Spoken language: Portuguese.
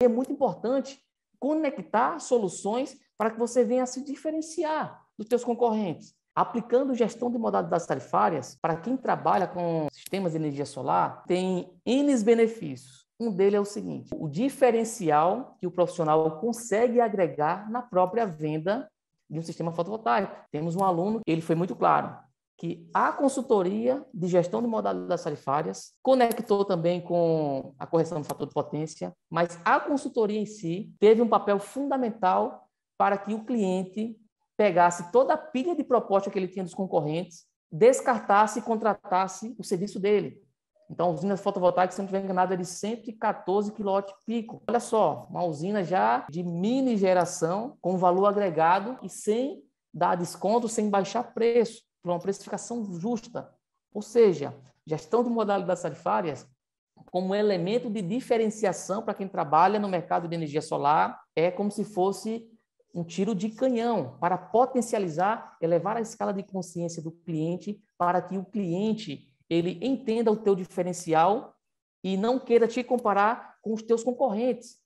é muito importante conectar soluções para que você venha a se diferenciar dos seus concorrentes. Aplicando gestão de modalidades tarifárias, para quem trabalha com sistemas de energia solar, tem N benefícios. Um deles é o seguinte: o diferencial que o profissional consegue agregar na própria venda de um sistema fotovoltaico. Temos um aluno, ele foi muito claro que a consultoria de gestão de modalidades tarifárias conectou também com a correção do fator de potência, mas a consultoria em si teve um papel fundamental para que o cliente pegasse toda a pilha de proposta que ele tinha dos concorrentes, descartasse e contratasse o serviço dele. Então, usinas fotovoltaicas, se não estiver enganado, é de 114 kW pico. Olha só, uma usina já de mini geração, com valor agregado e sem dar desconto, sem baixar preço para uma precificação justa, ou seja, gestão de modalidades tarifárias como elemento de diferenciação para quem trabalha no mercado de energia solar é como se fosse um tiro de canhão para potencializar, elevar a escala de consciência do cliente para que o cliente ele entenda o teu diferencial e não queira te comparar com os teus concorrentes.